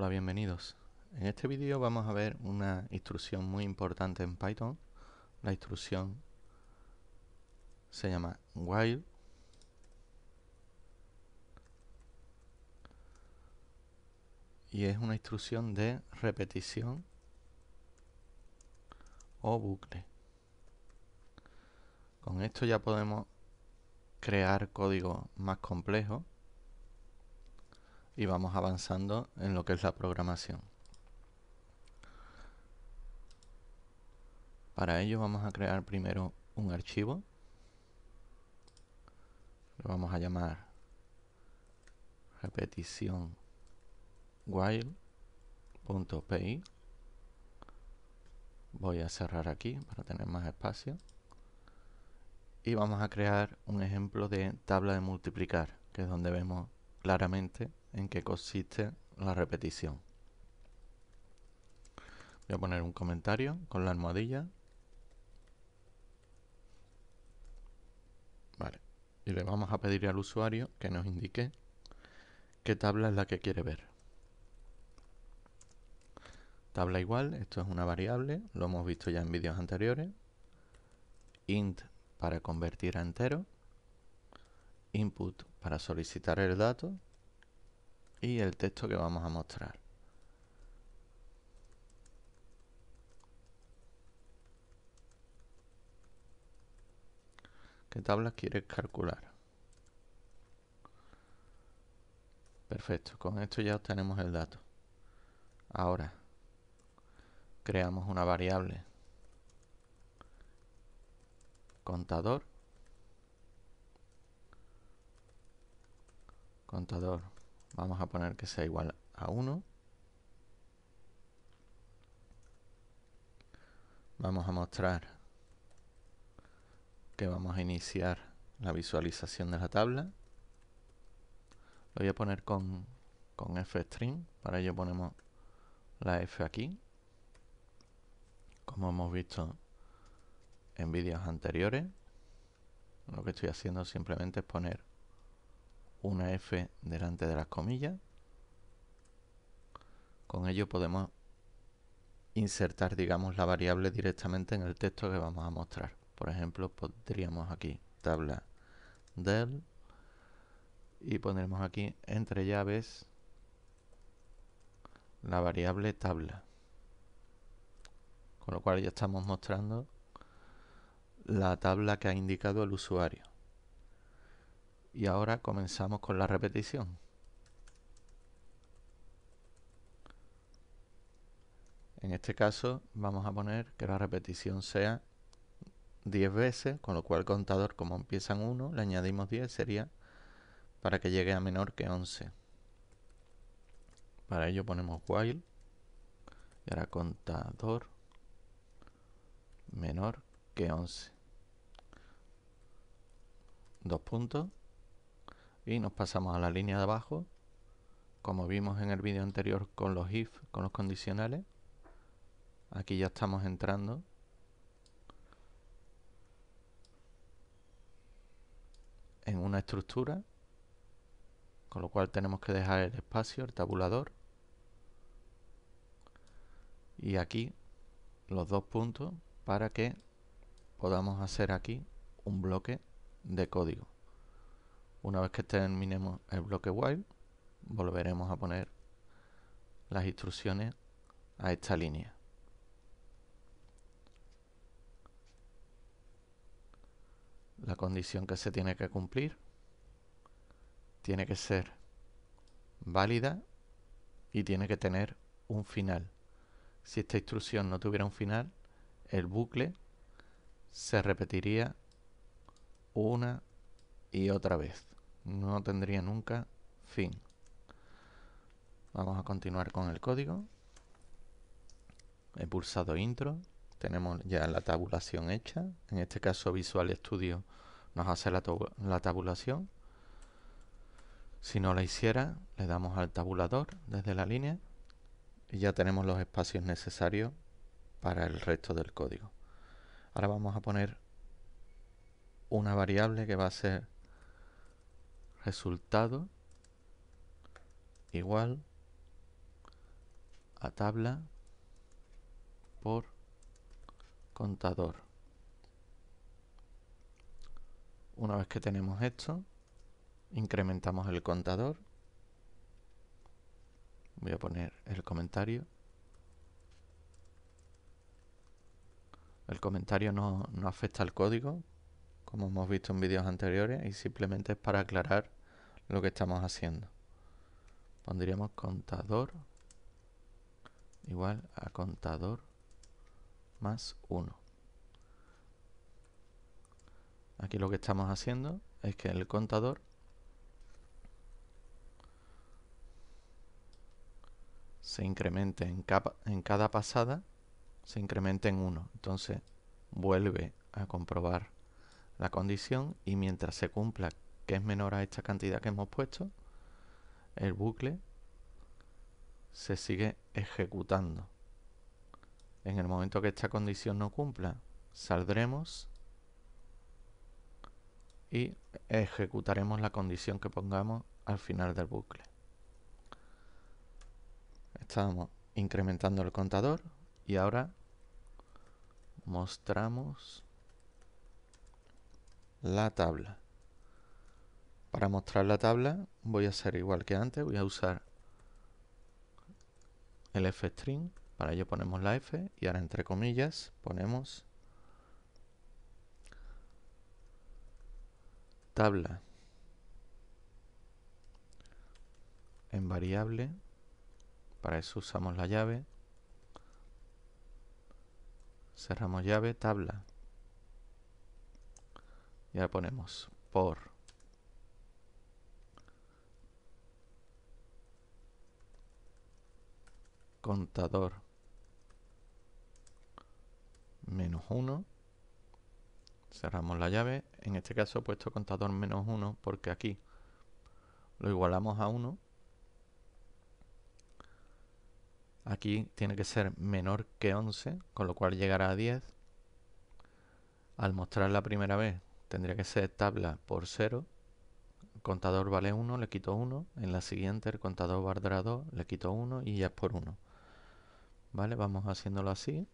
hola bienvenidos. En este vídeo vamos a ver una instrucción muy importante en Python. La instrucción se llama while y es una instrucción de repetición o bucle. Con esto ya podemos crear código más complejo y vamos avanzando en lo que es la programación. Para ello vamos a crear primero un archivo. Lo vamos a llamar repetición while.py. Voy a cerrar aquí para tener más espacio. Y vamos a crear un ejemplo de tabla de multiplicar, que es donde vemos claramente en qué consiste la repetición. Voy a poner un comentario con la almohadilla. Vale. Y le vamos a pedir al usuario que nos indique qué tabla es la que quiere ver. Tabla igual, esto es una variable, lo hemos visto ya en vídeos anteriores. Int para convertir a entero. Input para solicitar el dato, y el texto que vamos a mostrar. ¿Qué tabla quieres calcular? Perfecto, con esto ya obtenemos el dato. Ahora, creamos una variable contador contador Vamos a poner que sea igual a 1. Vamos a mostrar que vamos a iniciar la visualización de la tabla. Lo voy a poner con, con string Para ello ponemos la f aquí. Como hemos visto en vídeos anteriores. Lo que estoy haciendo simplemente es poner una F delante de las comillas. Con ello podemos insertar, digamos, la variable directamente en el texto que vamos a mostrar. Por ejemplo, podríamos aquí tabla del y pondremos aquí entre llaves la variable tabla. Con lo cual ya estamos mostrando la tabla que ha indicado el usuario. Y ahora comenzamos con la repetición. En este caso vamos a poner que la repetición sea 10 veces, con lo cual el contador como empiezan en 1, le añadimos 10, sería para que llegue a menor que 11. Para ello ponemos while y ahora contador menor que 11. Dos puntos y nos pasamos a la línea de abajo como vimos en el vídeo anterior con los if con los condicionales aquí ya estamos entrando en una estructura con lo cual tenemos que dejar el espacio, el tabulador y aquí los dos puntos para que podamos hacer aquí un bloque de código una vez que terminemos el bloque while, volveremos a poner las instrucciones a esta línea. La condición que se tiene que cumplir tiene que ser válida y tiene que tener un final. Si esta instrucción no tuviera un final, el bucle se repetiría una y otra vez. No tendría nunca fin. Vamos a continuar con el código. He pulsado intro. Tenemos ya la tabulación hecha. En este caso Visual Studio nos hace la, tabulación. Si no la hiciera, le damos al tabulador desde la línea y ya tenemos los espacios necesarios para el resto del código. Ahora vamos a poner una variable que va a ser resultado igual a tabla por contador. Una vez que tenemos esto, incrementamos el contador. Voy a poner el comentario. El comentario no, no afecta al código como hemos visto en vídeos anteriores, y simplemente es para aclarar lo que estamos haciendo. Pondríamos contador igual a contador más 1. Aquí lo que estamos haciendo es que el contador se incremente en, en cada pasada, se incremente en 1. Entonces vuelve a comprobar la condición y mientras se cumpla que es menor a esta cantidad que hemos puesto, el bucle se sigue ejecutando. En el momento que esta condición no cumpla, saldremos y ejecutaremos la condición que pongamos al final del bucle. Estamos incrementando el contador y ahora mostramos la tabla. Para mostrar la tabla voy a hacer igual que antes, voy a usar el f-string, para ello ponemos la f y ahora entre comillas ponemos tabla en variable, para eso usamos la llave, cerramos llave, tabla y ahora ponemos por contador menos 1 cerramos la llave en este caso he puesto contador menos 1 porque aquí lo igualamos a 1 aquí tiene que ser menor que 11 con lo cual llegará a 10 al mostrar la primera vez tendría que ser tabla por 0, contador vale 1, le quito 1, en la siguiente el contador valdrá 2, le quito 1 y ya es por 1. ¿Vale? Vamos haciéndolo así.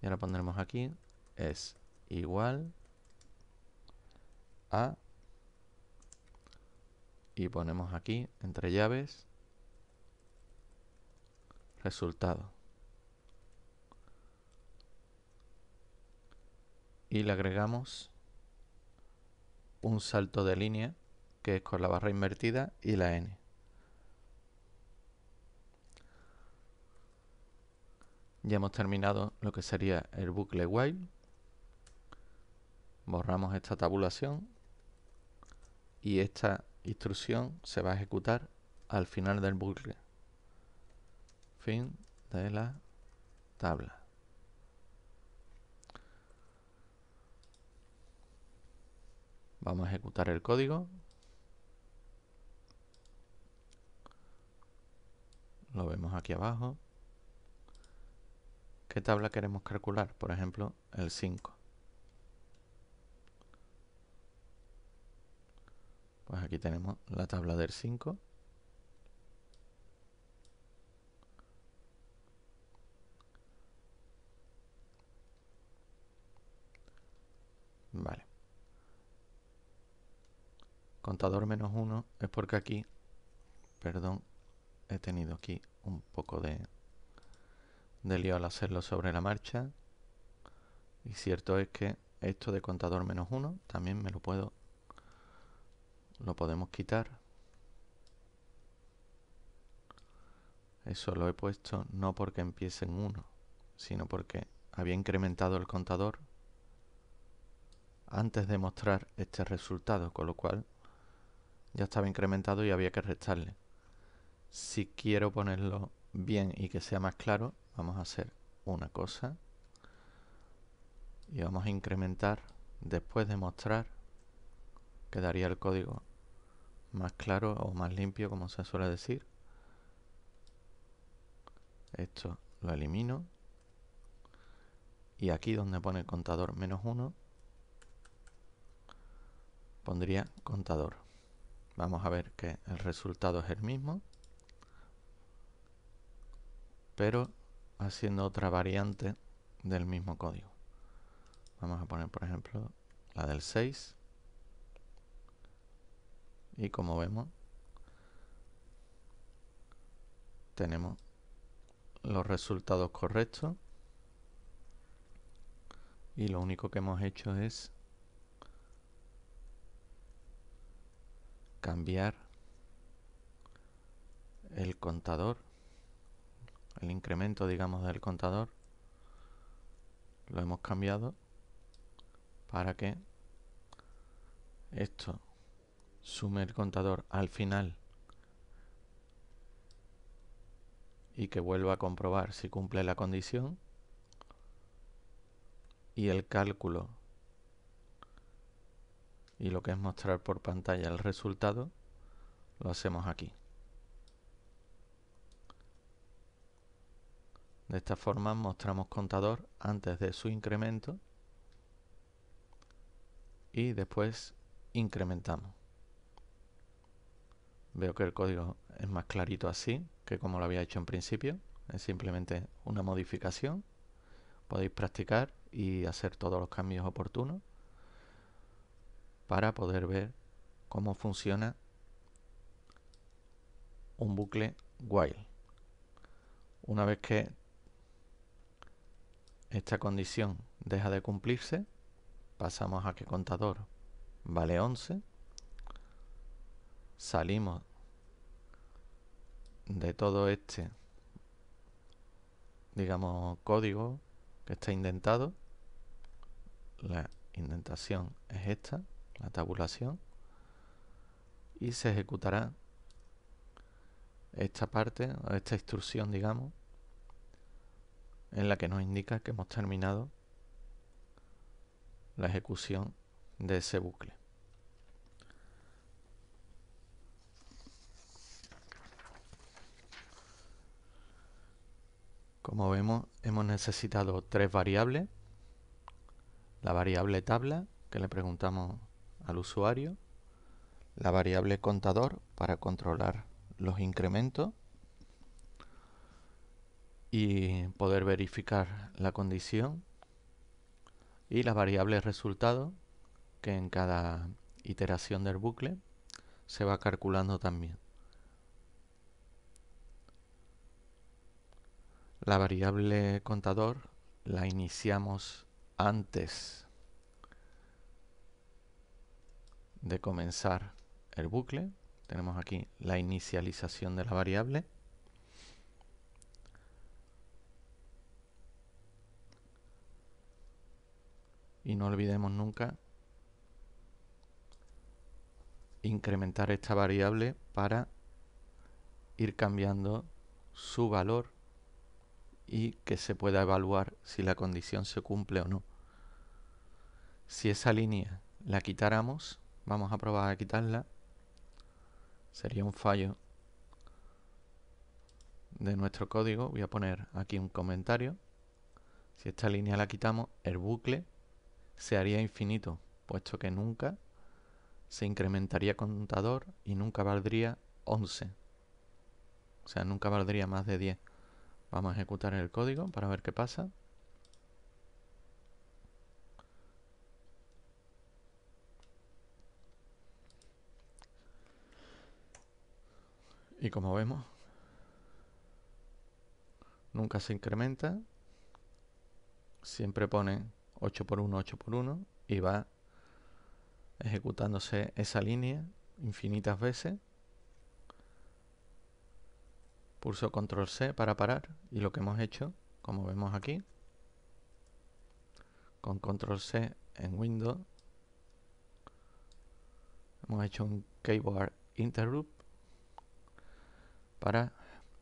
Y ahora pondremos aquí es igual a y ponemos aquí entre llaves resultado. Y le agregamos un salto de línea, que es con la barra invertida y la N. Ya hemos terminado lo que sería el bucle while. Borramos esta tabulación y esta instrucción se va a ejecutar al final del bucle. Fin de la tabla. Vamos a ejecutar el código. Lo vemos aquí abajo. ¿Qué tabla queremos calcular? Por ejemplo, el 5. Pues aquí tenemos la tabla del 5. Vale contador menos 1 es porque aquí, perdón, he tenido aquí un poco de, de lío al hacerlo sobre la marcha. Y cierto es que esto de contador menos uno también me lo puedo, lo podemos quitar. Eso lo he puesto no porque empiece en 1, sino porque había incrementado el contador antes de mostrar este resultado, con lo cual ya estaba incrementado y había que restarle. Si quiero ponerlo bien y que sea más claro, vamos a hacer una cosa y vamos a incrementar después de mostrar quedaría el código más claro o más limpio como se suele decir esto lo elimino y aquí donde pone contador menos 1 pondría contador Vamos a ver que el resultado es el mismo. Pero haciendo otra variante del mismo código. Vamos a poner, por ejemplo, la del 6. Y como vemos, tenemos los resultados correctos. Y lo único que hemos hecho es cambiar el contador, el incremento, digamos, del contador. Lo hemos cambiado para que esto sume el contador al final y que vuelva a comprobar si cumple la condición y el cálculo y lo que es mostrar por pantalla el resultado lo hacemos aquí. De esta forma mostramos contador antes de su incremento y después incrementamos. Veo que el código es más clarito así que como lo había hecho en principio. Es simplemente una modificación. Podéis practicar y hacer todos los cambios oportunos para poder ver cómo funciona un bucle while. Una vez que esta condición deja de cumplirse, pasamos a que contador vale 11, salimos de todo este, digamos, código que está indentado, la indentación es esta, la tabulación y se ejecutará esta parte, esta instrucción, digamos, en la que nos indica que hemos terminado la ejecución de ese bucle. Como vemos, hemos necesitado tres variables. La variable tabla, que le preguntamos al usuario, la variable contador para controlar los incrementos y poder verificar la condición y la variable resultado que en cada iteración del bucle se va calculando también. La variable contador la iniciamos antes de comenzar el bucle. Tenemos aquí la inicialización de la variable. Y no olvidemos nunca incrementar esta variable para ir cambiando su valor y que se pueda evaluar si la condición se cumple o no. Si esa línea la quitáramos, Vamos a probar a quitarla. Sería un fallo de nuestro código. Voy a poner aquí un comentario. Si esta línea la quitamos, el bucle se haría infinito, puesto que nunca se incrementaría contador y nunca valdría 11. O sea, nunca valdría más de 10. Vamos a ejecutar el código para ver qué pasa. Y como vemos, nunca se incrementa. Siempre pone 8 por 1, 8 por 1 y va ejecutándose esa línea infinitas veces. Pulso control C para parar y lo que hemos hecho, como vemos aquí, con control C en Windows, hemos hecho un keyboard interrupt para,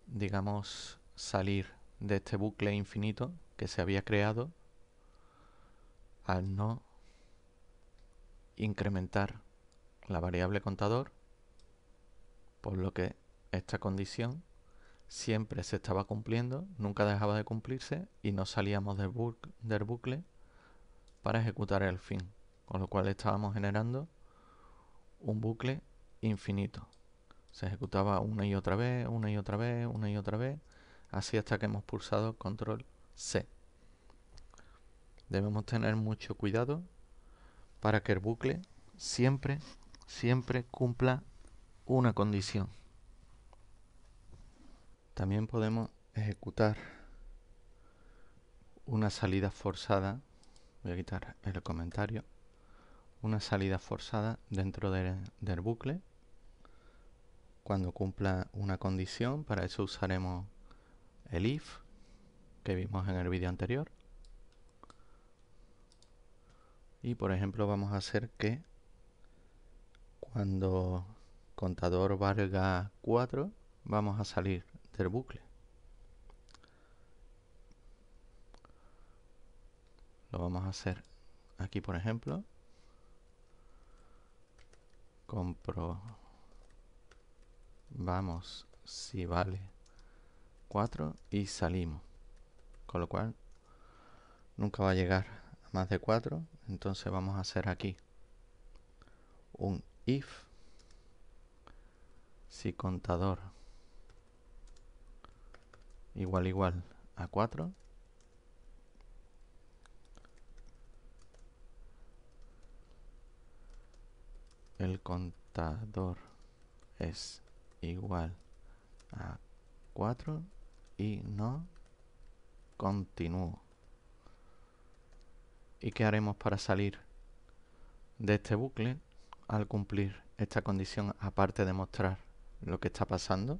digamos, salir de este bucle infinito que se había creado al no incrementar la variable contador, por lo que esta condición siempre se estaba cumpliendo, nunca dejaba de cumplirse y no salíamos del, del bucle para ejecutar el fin, con lo cual estábamos generando un bucle infinito. Se ejecutaba una y otra vez, una y otra vez, una y otra vez, así hasta que hemos pulsado control C. Debemos tener mucho cuidado para que el bucle siempre, siempre cumpla una condición. También podemos ejecutar una salida forzada, voy a quitar el comentario, una salida forzada dentro del bucle cuando cumpla una condición. Para eso usaremos el if que vimos en el vídeo anterior. Y por ejemplo vamos a hacer que cuando contador valga 4 vamos a salir del bucle. Lo vamos a hacer aquí por ejemplo. Compro Vamos, si vale. 4 y salimos. Con lo cual, nunca va a llegar a más de 4. Entonces vamos a hacer aquí un if. Si contador igual igual a 4. El contador es igual a 4 y no continúo. ¿Y qué haremos para salir de este bucle al cumplir esta condición aparte de mostrar lo que está pasando?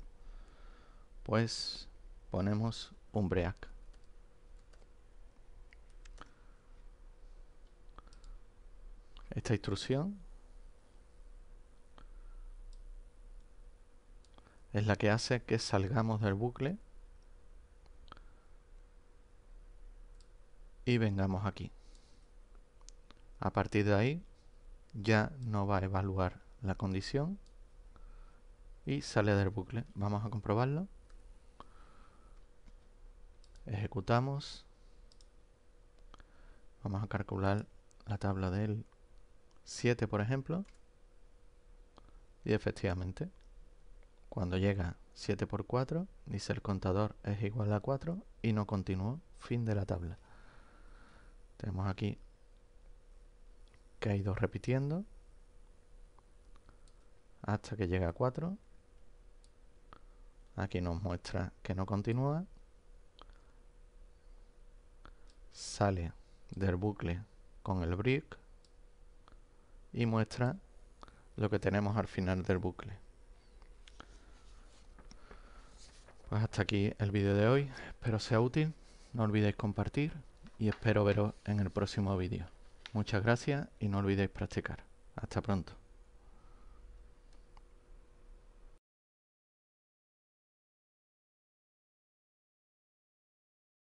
Pues ponemos un break. Esta instrucción es la que hace que salgamos del bucle y vengamos aquí. A partir de ahí ya no va a evaluar la condición y sale del bucle. Vamos a comprobarlo. Ejecutamos. Vamos a calcular la tabla del 7, por ejemplo. Y efectivamente cuando llega 7 por 4, dice el contador es igual a 4 y no continuó, fin de la tabla. Tenemos aquí que ha ido repitiendo hasta que llega a 4. Aquí nos muestra que no continúa. Sale del bucle con el brick y muestra lo que tenemos al final del bucle. Pues hasta aquí el vídeo de hoy, espero sea útil, no olvidéis compartir y espero veros en el próximo vídeo. Muchas gracias y no olvidéis practicar. Hasta pronto.